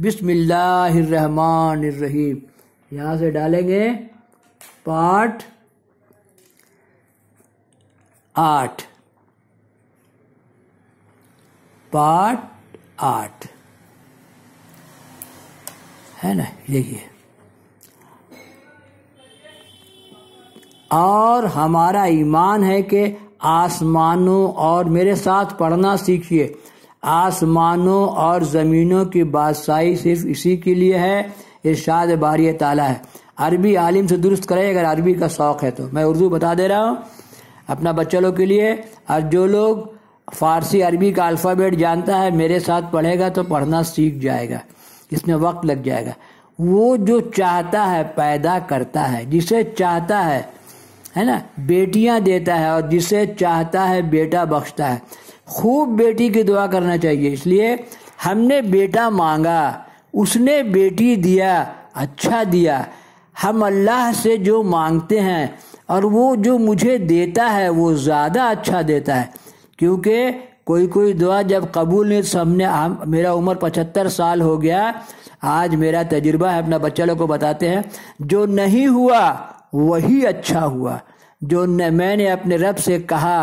बिस्मिल्लाहिर्रहमानिर्रहीम यहाँ से डालेंगे पार्ट आठ पार्ट आठ है ना यही है और हमारा ईमान है कि आसमानों और मेरे साथ पढ़ना सीखिए आसमानों और ज़मीनों की बादशाही सिर्फ इसी के लिए है इर्शाद बारी ताला है अरबी आलिम से दुरुस्त करें अगर अरबी का शौक़ है तो मैं उर्दू बता दे रहा हूँ अपना बच्चों लोग के लिए और जो लोग फ़ारसी अरबी का अल्फ़ाबेट जानता है मेरे साथ पढ़ेगा तो पढ़ना सीख जाएगा इसमें वक्त लग जाएगा वो जो चाहता है पैदा करता है जिसे चाहता है है ना बेटियां देता है और जिसे चाहता है बेटा बख्शता है खूब बेटी की दुआ करना चाहिए इसलिए हमने बेटा मांगा उसने बेटी दिया अच्छा दिया हम अल्लाह से जो मांगते हैं और वो जो मुझे देता है वो ज़्यादा अच्छा देता है क्योंकि कोई कोई दुआ जब कबूल नहीं सामने हम मेरा उम्र पचहत्तर साल हो गया आज मेरा तजुर्बा है अपना बच्चा लोग को बताते हैं जो नहीं हुआ वही अच्छा हुआ जो न मैंने अपने रब से कहा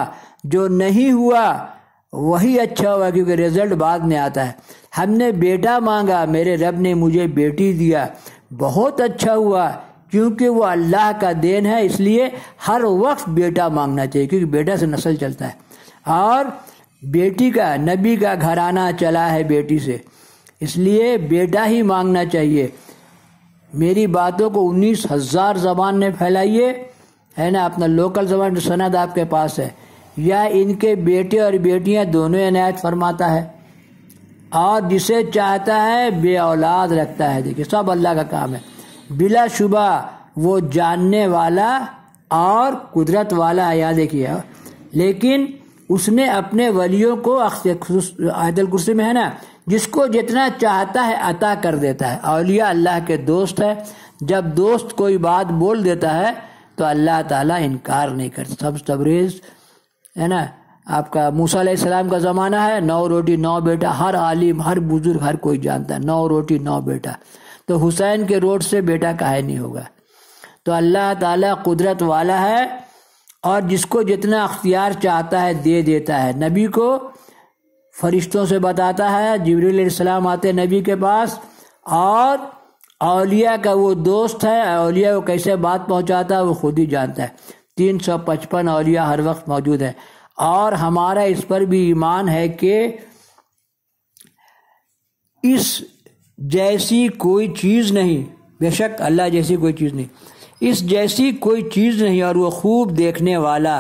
जो नहीं हुआ वही अच्छा हुआ क्योंकि रिजल्ट बाद में आता है हमने बेटा मांगा मेरे रब ने मुझे बेटी दिया बहुत अच्छा हुआ क्योंकि वो अल्लाह का देन है इसलिए हर वक्त बेटा मांगना चाहिए क्योंकि बेटा से नस्ल चलता है और बेटी का नबी का घराना चला है बेटी से इसलिए बेटा ही मांगना चाहिए मेरी बातों को उन्नीस हज़ार जबान ने फैलाइए है ना अपना लोकल जबान सनद आपके पास है या इनके बेटे और बेटियां दोनों अनायत फरमाता है और जिसे चाहता है बे औलाद रखता है देखिए सब अल्लाह का काम है बिला शुबा वो जानने वाला और कुदरत वाला है याद किया लेकिन उसने अपने वलियों को आयतल कुर्सी में है ना जिसको जितना चाहता है अता कर देता है अलिया अल्लाह के दोस्त है जब दोस्त कोई बात बोल देता है तो अल्लाह ताला इनकार नहीं करता सब तबरेज़ है ना आपका मूसा सलाम का ज़माना है नौ रोटी नौ बेटा हर आलिम हर बुजुर्ग हर कोई जानता है नौ रोटी नौ बेटा तो हुसैन के रोड से बेटा है नहीं होगा तो अल्लाह ताला कुदरत वाला है और जिसको जितना अख्तियार चाहता है दे देता है नबी को फरिश्तों से बताता है जबरीसलाम आते नबी के पास और अलिया का वो दोस्त है अलिया को कैसे बात पहुंचाता है वो खुद ही जानता है तीन सौ पचपन अलिया हर वक्त मौजूद है और हमारा इस पर भी ईमान है कि इस जैसी कोई चीज़ नहीं बेशक अल्लाह जैसी कोई चीज़ नहीं इस जैसी कोई चीज़ नहीं और वो खूब देखने वाला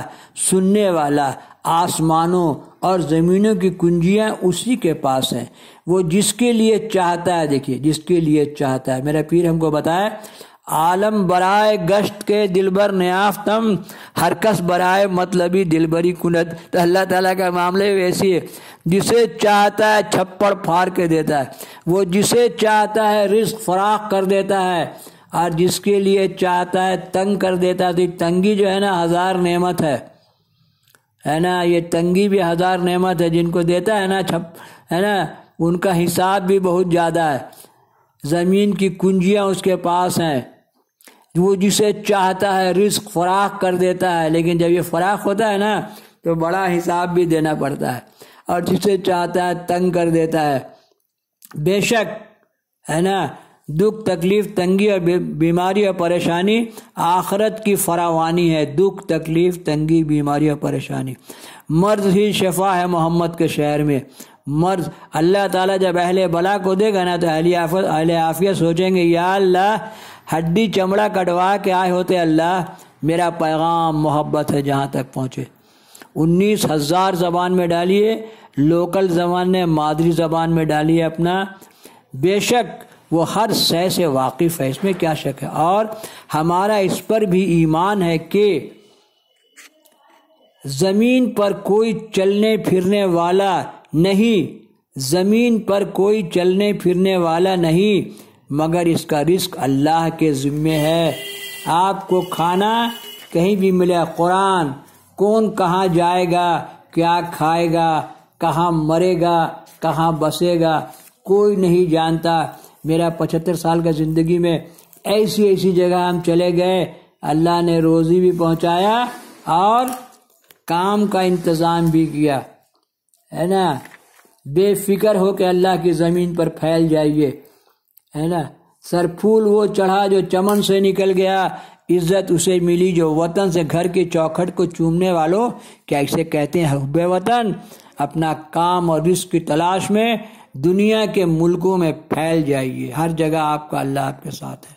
सुनने वाला आसमानों और ज़मीनों की कुंजियाँ उसी के पास हैं वो जिसके लिए चाहता है देखिए जिसके लिए चाहता है मेरा पीर हमको बताया आलम बराए गश्त के दिलबर नयाफ्तम हरकस बराए मतलबी दिलबरी कुनत तो अल्लाह ताला का मामले वैसे है जिसे चाहता है छप्पड़ फाड़ के देता है वो जिसे चाहता है रिस्क फराख कर देता है और जिसके लिए चाहता है तंग कर देता है तो तंगी जो है ना हज़ार नेमत है है ना ये तंगी भी हज़ार नेमत है जिनको देता है ना छप है ना उनका हिसाब भी बहुत ज़्यादा है ज़मीन की कुंजियाँ उसके पास हैं वो जिसे चाहता है रिस्क फराख कर देता है लेकिन जब ये फराख होता है ना तो बड़ा हिसाब भी देना पड़ता है और जिसे चाहता है तंग कर देता है बेशक है ना दुख तकलीफ तंगी और बीमारी और परेशानी आखरत की फरावानी है दुख तकलीफ तंगी बीमारी और परेशानी मर्द ही शफा है मोहम्मद के शहर में मर्द अल्लाह ताला जब अहले बला को देगा ना तो अहले आफत अहले सोचेंगे या अल्लाह हड्डी चमड़ा कटवा के आए होते अल्लाह मेरा पैगाम मोहब्बत है जहाँ तक पहुँचे उन्नीस हज़ार ज़बान में डालिए लोकल ज़बान ने मादरी ज़बान में डालिए अपना बेशक वो हर शह से वाकिफ़ है इसमें क्या शक है और हमारा इस पर भी ईमान है कि ज़मीन पर कोई चलने फिरने वाला नहीं ज़मीन पर कोई चलने फिरने वाला नहीं मगर इसका रिस्क अल्लाह के ज़िम्मे है आपको खाना कहीं भी मिले कुरान कौन कहाँ जाएगा क्या खाएगा कहाँ मरेगा कहाँ बसेगा कोई नहीं जानता मेरा पचहत्तर साल का ज़िंदगी में ऐसी ऐसी जगह हम चले गए अल्लाह ने रोज़ी भी पहुंचाया और काम का इंतज़ाम भी किया है ना बेफिक्र होकर अल्लाह की ज़मीन पर फैल जाइए है ना सर फूल वो चढ़ा जो चमन से निकल गया इज्जत उसे मिली जो वतन से घर की चौखट को चूमने वालों क्या इसे कहते हैं हुब वतन अपना काम और रिस्क की तलाश में दुनिया के मुल्कों में फैल जाइए हर जगह आपका अल्लाह आपके साथ है